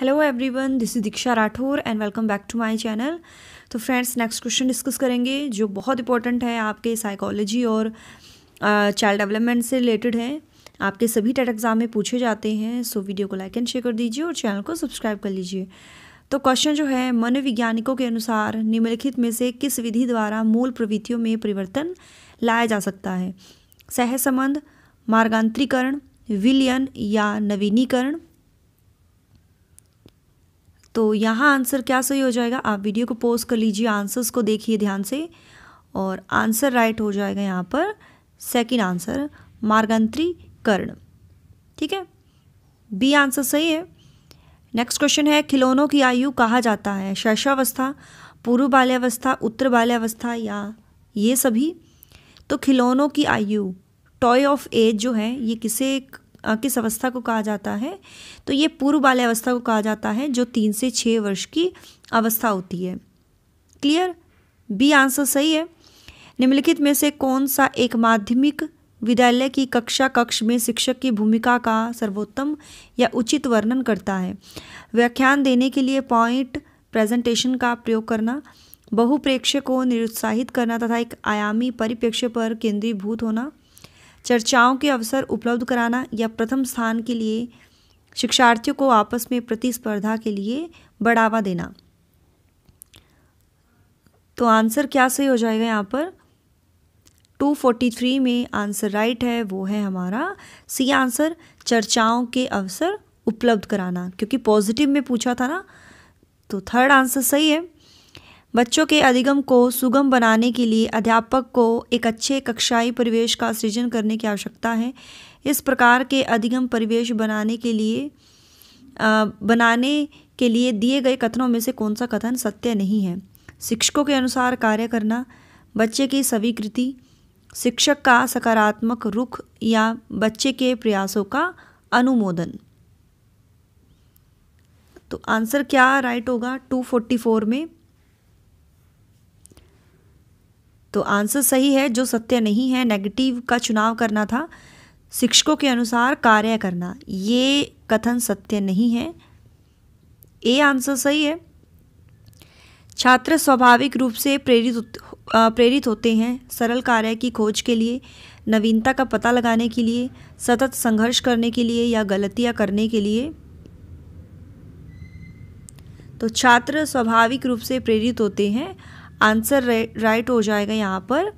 hello everyone this is Diksha Rathore and welcome back to my channel तो friends next question discuss करेंगे जो बहुत important है आपके साइकोलॉजी और चाइल्ड डेवलपमेंट से रिलेटेड है आपके सभी टेट एग्ज़ाम में पूछे जाते हैं सो so वीडियो को लाइक एंड शेयर कर दीजिए और चैनल को सब्सक्राइब कर लीजिए तो क्वेश्चन जो है मनोवैज्ञानिकों के अनुसार निम्नलिखित में से किस विधि द्वारा मूल प्रवृत्तियों में परिवर्तन लाया जा सकता है सहसंबंध मार्गांतरीकरण विलयन या नवीनीकरण तो यहाँ आंसर क्या सही हो जाएगा आप वीडियो को पोस्ट कर लीजिए आंसर्स को देखिए ध्यान से और आंसर राइट हो जाएगा यहाँ पर सेकंड आंसर मार्गंत्रीकरण ठीक है बी आंसर सही है नेक्स्ट क्वेश्चन है खिलौनों की आयु कहा जाता है शैशावस्था पूर्व बाल्यावस्था उत्तर बाल्यावस्था या ये सभी तो खिलौनों की आयु टॉय ऑफ एज जो है ये किसे किस अवस्था को कहा जाता है तो ये पूर्व बाल्यावस्था को कहा जाता है जो तीन से छः वर्ष की अवस्था होती है क्लियर बी आंसर सही है निम्नलिखित में से कौन सा एक माध्यमिक विद्यालय की कक्षा कक्ष में शिक्षक की भूमिका का सर्वोत्तम या उचित वर्णन करता है व्याख्यान देने के लिए पॉइंट प्रेजेंटेशन का प्रयोग करना बहुप्रेक्ष्य को निरुत्साहित करना तथा एक आयामी परिप्रेक्ष्य पर केंद्रीभूत होना चर्चाओं के अवसर उपलब्ध कराना या प्रथम स्थान के लिए शिक्षार्थियों को आपस में प्रतिस्पर्धा के लिए बढ़ावा देना तो आंसर क्या सही हो जाएगा यहाँ पर 243 में आंसर राइट है वो है हमारा सी आंसर चर्चाओं के अवसर उपलब्ध कराना क्योंकि पॉजिटिव में पूछा था ना तो थर्ड आंसर सही है बच्चों के अधिगम को सुगम बनाने के लिए अध्यापक को एक अच्छे कक्षाई परिवेश का सृजन करने की आवश्यकता है इस प्रकार के अधिगम परिवेश बनाने के लिए आ, बनाने के लिए दिए गए कथनों में से कौन सा कथन सत्य नहीं है शिक्षकों के अनुसार कार्य करना बच्चे की स्वीकृति शिक्षक का सकारात्मक रुख या बच्चे के प्रयासों का अनुमोदन तो आंसर क्या राइट होगा 244 में तो आंसर सही है जो सत्य नहीं है नेगेटिव का चुनाव करना था शिक्षकों के अनुसार कार्य करना ये कथन सत्य नहीं है ए आंसर सही है छात्र स्वाभाविक रूप से प्रेरित प्रेरित होते हैं सरल कार्य की खोज के लिए नवीनता का पता लगाने के लिए सतत संघर्ष करने के लिए या गलतियां करने के लिए तो छात्र स्वाभाविक रूप से प्रेरित होते हैं आंसर राइट हो जाएगा यहाँ पर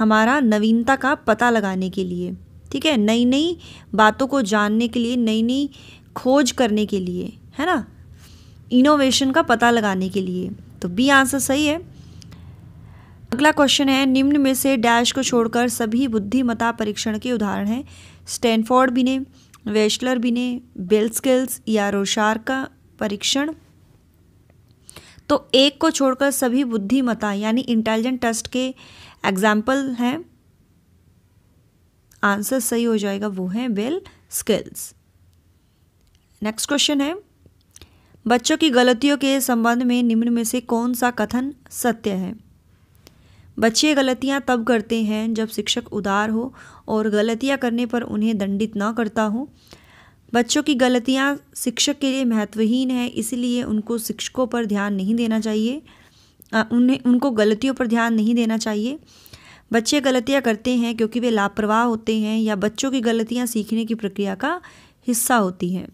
हमारा नवीनता का पता लगाने के लिए ठीक है नई नई बातों को जानने के लिए नई नई खोज करने के लिए है ना इनोवेशन का पता लगाने के लिए तो बी आंसर सही है अगला क्वेश्चन है निम्न में से डैश को छोड़कर सभी बुद्धिमता परीक्षण के उदाहरण हैं स्टैनफोर्ड भी ने वेस्टलर भी ने बेल स्किल्स या रोशार का परीक्षण तो एक को छोड़कर सभी बुद्धिमता यानी इंटेलिजेंट टेस्ट के एग्जाम्पल हैं आंसर सही हो जाएगा वो है वेल स्किल्स नेक्स्ट क्वेश्चन है बच्चों की गलतियों के संबंध में निम्न में से कौन सा कथन सत्य है बच्चे गलतियां तब करते हैं जब शिक्षक उदार हो और गलतियां करने पर उन्हें दंडित ना करता हो बच्चों की गलतियाँ शिक्षक के लिए महत्वहीन है इसलिए उनको शिक्षकों पर ध्यान नहीं देना चाहिए उन्हें उनको गलतियों पर ध्यान नहीं देना चाहिए बच्चे गलतियाँ करते हैं क्योंकि वे लापरवाह होते हैं या बच्चों की गलतियाँ सीखने की प्रक्रिया का हिस्सा होती हैं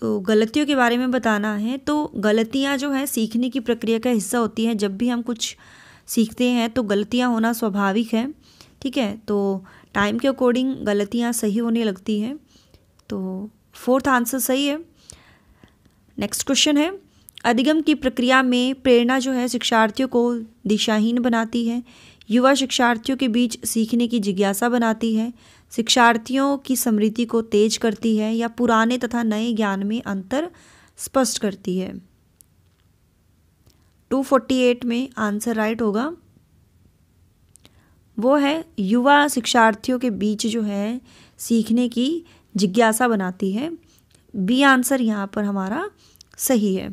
तो गलतियों के बारे में बताना है तो गलतियाँ जो है सीखने की प्रक्रिया का हिस्सा होती हैं जब भी हम कुछ सीखते हैं तो गलतियाँ होना स्वाभाविक है ठीक है तो टाइम के अकॉर्डिंग गलतियाँ सही होने लगती हैं तो फोर्थ आंसर सही है नेक्स्ट क्वेश्चन है अधिगम की प्रक्रिया में प्रेरणा जो है शिक्षार्थियों को दिशाहीन बनाती है युवा शिक्षार्थियों के बीच सीखने की जिज्ञासा बनाती है शिक्षार्थियों की समृद्धि को तेज करती है या पुराने तथा नए ज्ञान में अंतर स्पष्ट करती है 248 में आंसर राइट होगा वो है युवा शिक्षार्थियों के बीच जो है सीखने की जिज्ञासा बनाती है बी आंसर यहाँ पर हमारा सही है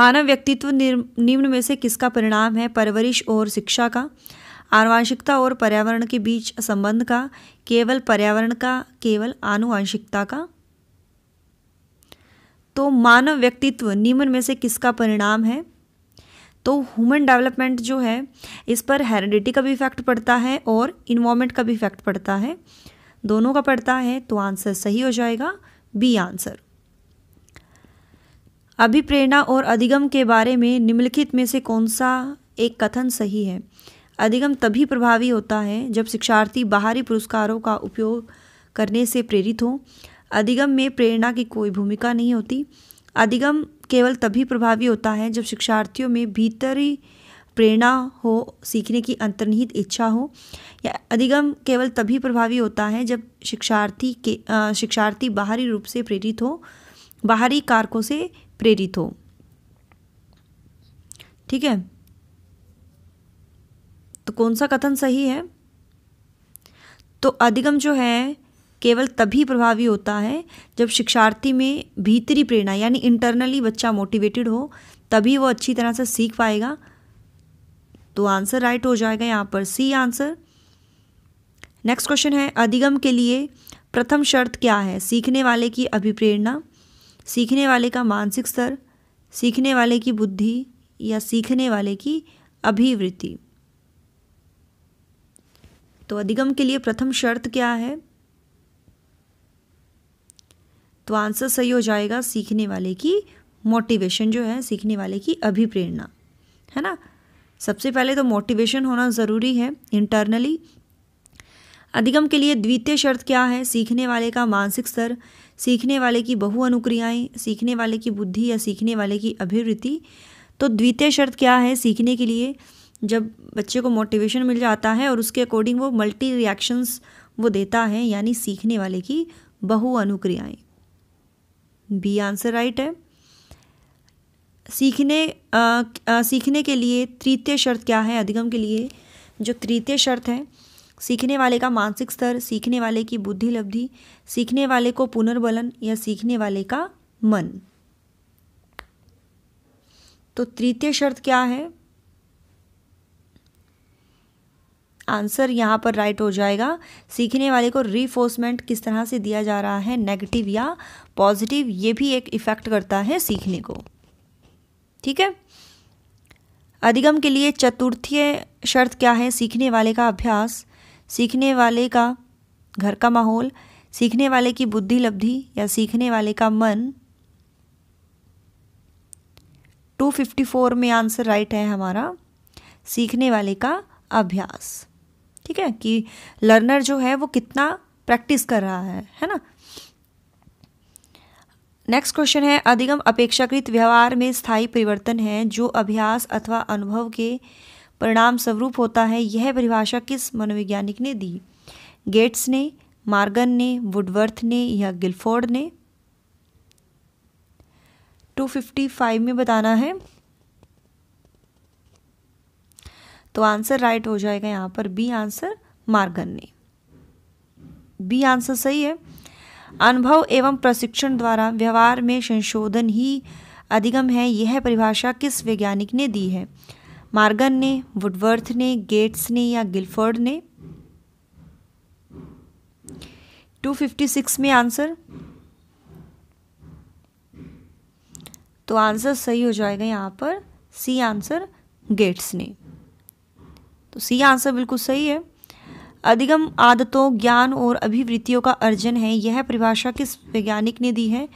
मानव व्यक्तित्व निम्न में से किसका परिणाम है परवरिश और शिक्षा का आनुवांशिकता और पर्यावरण के बीच संबंध का केवल पर्यावरण का केवल आनुवांशिकता का तो मानव व्यक्तित्व निम्न में से किसका परिणाम है तो ह्यूमन डेवलपमेंट जो है इस पर हेरिडिटी का भी इफेक्ट पड़ता है और इन्वामेंट का भी इफेक्ट पड़ता है दोनों का पड़ता है तो आंसर सही हो जाएगा बी आंसर अभिप्रेरणा और अधिगम के बारे में निम्नलिखित में से कौन सा एक कथन सही है अधिगम तभी प्रभावी होता है जब शिक्षार्थी बाहरी पुरस्कारों का उपयोग करने से प्रेरित हो अधिगम में प्रेरणा की कोई भूमिका नहीं होती अधिगम केवल तभी प्रभावी होता है जब शिक्षार्थियों में भीतरी प्रेरणा हो सीखने की अंतर्निहित इच्छा हो या अधिगम केवल तभी प्रभावी होता है जब शिक्षार्थी के आ, शिक्षार्थी बाहरी रूप से प्रेरित हो बाहरी कारकों से प्रेरित हो ठीक है तो कौन सा कथन सही है तो अधिगम जो है केवल तभी प्रभावी होता है जब शिक्षार्थी में भीतरी प्रेरणा यानी इंटरनली बच्चा मोटिवेटेड हो तभी वो अच्छी तरह से सीख पाएगा तो आंसर राइट हो जाएगा यहाँ पर सी आंसर नेक्स्ट क्वेश्चन है अधिगम के लिए प्रथम शर्त क्या है सीखने वाले की अभिप्रेरणा सीखने वाले का मानसिक स्तर सीखने वाले की बुद्धि या सीखने वाले की अभिवृत्ति तो अधिगम के लिए प्रथम शर्त क्या है तो आंसर सही हो जाएगा सीखने वाले की मोटिवेशन जो है सीखने वाले की अभिप्रेरणा है ना सबसे पहले तो मोटिवेशन होना ज़रूरी है इंटरनली अधिगम के लिए द्वितीय शर्त क्या है सीखने वाले का मानसिक स्तर सीखने वाले की बहु अनुक्रियाएँ सीखने वाले की बुद्धि या सीखने वाले की अभिवृत्ति तो द्वितीय शर्त क्या है सीखने के लिए जब बच्चे को मोटिवेशन मिल जाता है और उसके अकॉर्डिंग वो मल्टी रिएक्शंस वो देता है यानी सीखने वाले की बहु अनुक्रियाएँ बी आंसर राइट है सीखने आ, आ, सीखने के लिए तृतीय शर्त क्या है अधिगम के लिए जो तृतीय शर्त है सीखने वाले का मानसिक स्तर सीखने वाले की बुद्धि लब्धि सीखने वाले को पुनर्बलन या सीखने वाले का मन तो तृतीय शर्त क्या है आंसर यहाँ पर राइट हो जाएगा सीखने वाले को रिफोर्समेंट किस तरह से दिया जा रहा है नेगेटिव या पॉजिटिव ये भी एक इफ़ेक्ट करता है सीखने को ठीक है अधिगम के लिए चतुर्थीय शर्त क्या है सीखने वाले का अभ्यास सीखने वाले का घर का माहौल सीखने वाले की बुद्धि लब्धि या सीखने वाले का मन 254 में आंसर राइट है हमारा सीखने वाले का अभ्यास ठीक है कि लर्नर जो है वो कितना प्रैक्टिस कर रहा है है ना नेक्स्ट क्वेश्चन है अधिगम अपेक्षाकृत व्यवहार में स्थायी परिवर्तन है जो अभ्यास अथवा अनुभव के परिणाम स्वरूप होता है यह परिभाषा किस मनोवैज्ञानिक ने दी गेट्स ने मार्गन ने वुडवर्थ ने या गिलफोर्ड ने 255 में बताना है तो आंसर राइट हो जाएगा यहाँ पर बी आंसर मार्गन्नी बी आंसर सही है अनुभव एवं प्रशिक्षण द्वारा व्यवहार में संशोधन ही अधिगम है यह परिभाषा किस वैज्ञानिक ने दी है मार्गन ने वुडवर्थ ने गेट्स ने या गिलफर्ड ने 256 में आंसर तो आंसर सही हो जाएगा यहाँ पर सी आंसर गेट्स ने सी आंसर बिल्कुल सही है अधिगम आदतों ज्ञान और अभिवृत्तियों का अर्जन है यह परिभाषा किस वैज्ञानिक ने दी है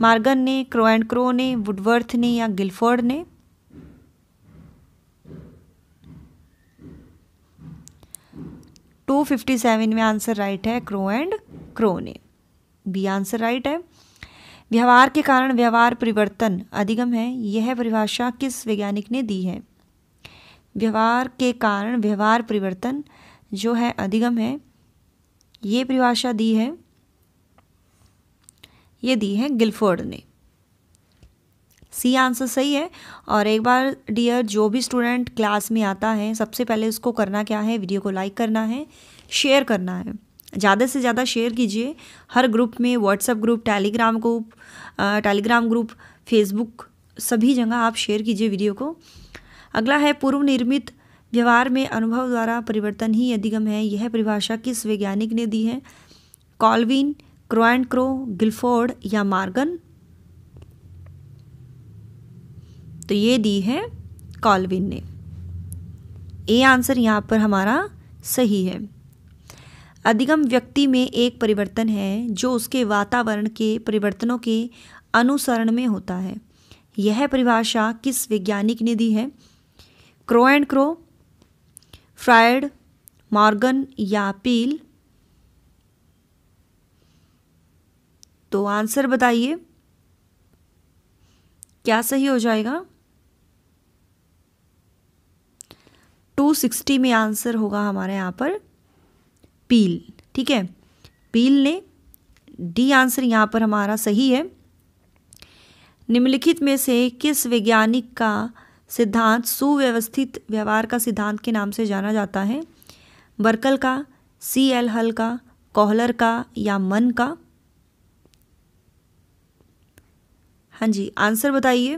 मार्गन ने क्रो एंड क्रो ने वुडवर्थ ने या गिलफोर्ड ने टू फिफ्टी सेवन में आंसर राइट है क्रो एंड क्रो ने बी आंसर राइट है व्यवहार के कारण व्यवहार परिवर्तन अधिगम है यह परिभाषा किस वैज्ञानिक ने दी है व्यवहार के कारण व्यवहार परिवर्तन जो है अधिगम है ये परिभाषा दी है ये दी है गिलफोर्ड ने सी आंसर सही है और एक बार डियर जो भी स्टूडेंट क्लास में आता है सबसे पहले उसको करना क्या है वीडियो को लाइक करना है शेयर करना है ज़्यादा से ज़्यादा शेयर कीजिए हर ग्रुप में WhatsApp group Telegram group Telegram group Facebook सभी जगह आप शेयर कीजिए वीडियो को अगला है पूर्व निर्मित व्यवहार में अनुभव द्वारा परिवर्तन ही अधिगम है यह परिभाषा किस वैज्ञानिक ने दी है कॉलविन क्रोएंड क्रो गिलफोर्ड या मार्गन तो ये दी है कॉलविन ने ए आंसर यहाँ पर हमारा सही है अधिगम व्यक्ति में एक परिवर्तन है जो उसके वातावरण के परिवर्तनों के अनुसरण में होता है यह परिभाषा किस वैज्ञानिक ने दी है Crow and Crow Freud Morgan या पील तो आंसर बताइए क्या सही हो जाएगा 260 में आंसर होगा हमारे यहाँ पर पील ठीक है पील ने डी आंसर यहाँ पर हमारा सही है निम्नलिखित में से किस वैज्ञानिक का सिद्धांत सुव्यवस्थित व्यवहार का सिद्धांत के नाम से जाना जाता है बर्कल का सी एल हल का कोहलर का या मन का हाँ जी आंसर बताइए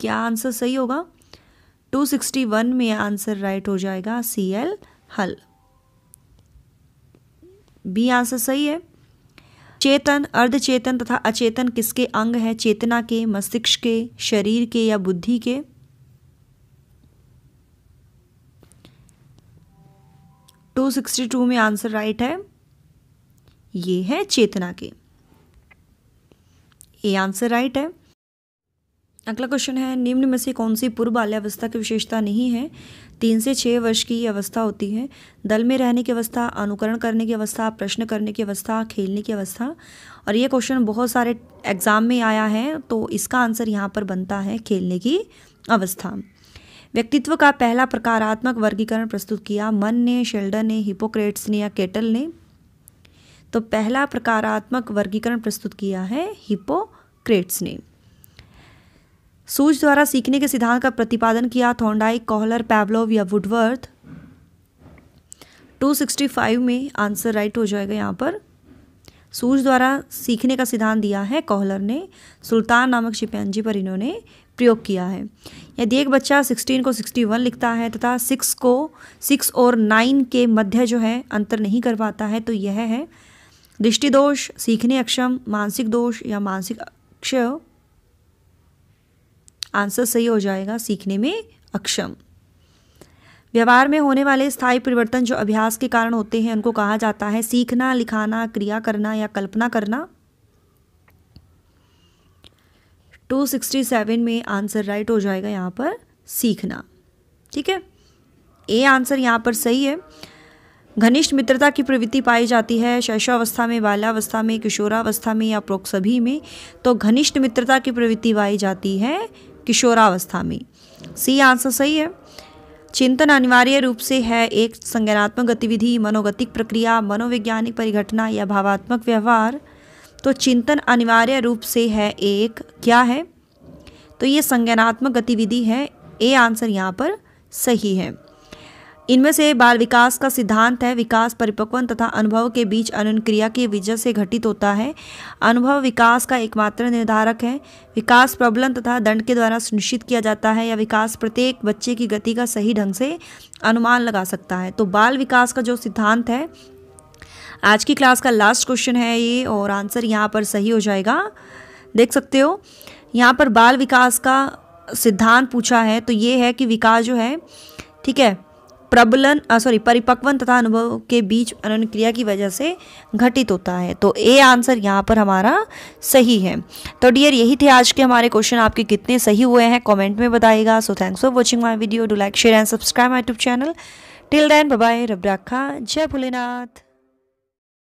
क्या आंसर सही होगा 261 में आंसर राइट हो जाएगा C L Hull B answer सही है चेतन अर्धचेतन तथा अचेतन किसके अंग है चेतना के मस्तिष्क के शरीर के या बुद्धि के टू सिक्सटी टू में आंसर राइट है ये है चेतना के ये आंसर राइट है अगला क्वेश्चन है निम्न में से कौन सी पूर्व बाल्यावस्था की विशेषता नहीं है तीन से छः वर्ष की ये अवस्था होती है दल में रहने की अवस्था अनुकरण करने की अवस्था प्रश्न करने की अवस्था खेलने की अवस्था और ये क्वेश्चन बहुत सारे एग्जाम में आया है तो इसका आंसर यहाँ पर बनता है खेलने की अवस्था व्यक्तित्व का पहला प्रकारात्मक वर्गीकरण प्रस्तुत किया मन ने शेल्डन ने हिपोक्रेट्स ने या केटल ने तो पहला प्रकारात्मक वर्गीकरण प्रस्तुत किया है हिपोक्रेट्स ने सूज द्वारा सीखने के सिद्धांत का प्रतिपादन किया थोंडाई कोहलर पैवलोव या वुडवर्थ 265 में आंसर राइट हो जाएगा यहाँ पर सूज द्वारा सीखने का सिद्धांत दिया है कोहलर ने सुल्तान नामक शिपैंजी पर इन्होंने प्रयोग किया है यदि एक बच्चा 16 को 61 लिखता है तथा 6 को 6 और 9 के मध्य जो है अंतर नहीं कर पाता है तो यह है दृष्टिदोष सीखने अक्षम मानसिक दोष या मानसिक अक्षय आंसर सही हो जाएगा सीखने में अक्षम व्यवहार में होने वाले स्थायी परिवर्तन जो अभ्यास के कारण होते हैं उनको कहा जाता है सीखना लिखाना क्रिया करना या कल्पना करना 267 में आंसर राइट हो जाएगा यहाँ पर सीखना ठीक है ए आंसर यहाँ पर सही है घनिष्ठ मित्रता की प्रवृत्ति पाई जाती है शैशवावस्था में बाल्यावस्था में किशोरावस्था में या प्रोक्सभी में तो घनिष्ठ मित्रता की प्रवृत्ति पाई जाती है किशोरावस्था में सी आंसर सही है चिंतन अनिवार्य रूप से है एक संज्ञानात्मक गतिविधि मनोगतिक प्रक्रिया मनोवैज्ञानिक परिघटना या भावात्मक व्यवहार तो चिंतन अनिवार्य रूप से है एक क्या है तो ये संज्ञानात्मक गतिविधि है ए आंसर यहाँ पर सही है इनमें से बाल विकास का सिद्धांत है विकास परिपक्वन तथा अनुभव के बीच अनुक्रिया की विजय से घटित होता है अनुभव विकास का एकमात्र निर्धारक है विकास प्रबलन तथा दंड के द्वारा सुनिश्चित किया जाता है या विकास प्रत्येक बच्चे की गति का सही ढंग से अनुमान लगा सकता है तो बाल विकास का जो सिद्धांत है आज की क्लास का लास्ट क्वेश्चन है ये और आंसर यहाँ पर सही हो जाएगा देख सकते हो यहाँ पर बाल विकास का सिद्धांत पूछा है तो ये है कि विकास जो है ठीक है प्रबलन सॉरी परिपक्वन तथा अनुभव के बीच अनन क्रिया की वजह से घटित होता है तो ए आंसर यहाँ पर हमारा सही है तो डियर यही थे आज के हमारे क्वेश्चन आपके कितने सही हुए हैं कमेंट में बताइएगा so thanks for watching my video do like share and subscribe my YouTube channel till then bye रब राखा जय भोलेनाथ